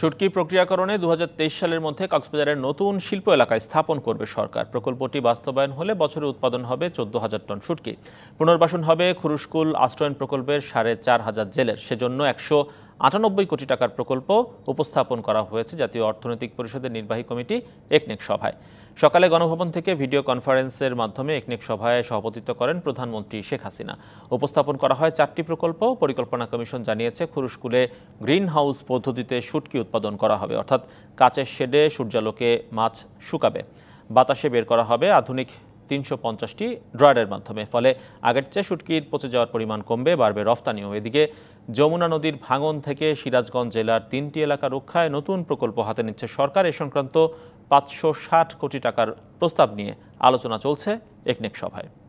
শুটকি প্রক্রিয়াকরণে দু সালের মধ্যে কক্সবাজারের নতুন শিল্প এলাকায় স্থাপন করবে সরকার প্রকল্পটি বাস্তবায়ন হলে বছরে উৎপাদন হবে চোদ্দ হাজার টন শুটকি পুনর্বাসন হবে খুরুশকুল আশ্রয়ন প্রকল্পের সাড়ে চার হাজার জেলের সেজন্য একশো আটানব্বই কোটি টাকার প্রকল্প উপস্থাপন করা হয়েছে জাতীয় অর্থনৈতিক পরিষদের নির্বাহী কমিটি একনেক সভায় সকালে গণভবন থেকে ভিডিও কনফারেন্সের মাধ্যমে একনেক সভায় সভাপতিত্ব করেন প্রধানমন্ত্রী শেখ হাসিনা উপস্থাপন করা হয় চারটি প্রকল্প পরিকল্পনা কমিশন জানিয়েছে খুরুশকুলে গ্রিন হাউস পদ্ধতিতে সুটকি উৎপাদন করা হবে অর্থাৎ কাচের শেডে সূর্যালোকে মাছ শুকাবে বাতাসে বের করা হবে আধুনিক তিনশো পঞ্চাশটি ড্রয়ারের মাধ্যমে ফলে আগের চেয়ে সুটকির পচে যাওয়ার পরিমাণ কমবে বাড়বে রফতানিও এদিকে যমুনা নদীর ভাঙন থেকে সিরাজগঞ্জ জেলার তিনটি এলাকা রক্ষায় নতুন প্রকল্প হাতে নিচ্ছে সরকার এ সংক্রান্ত পাঁচশো কোটি টাকার প্রস্তাব নিয়ে আলোচনা চলছে একনেক সভায়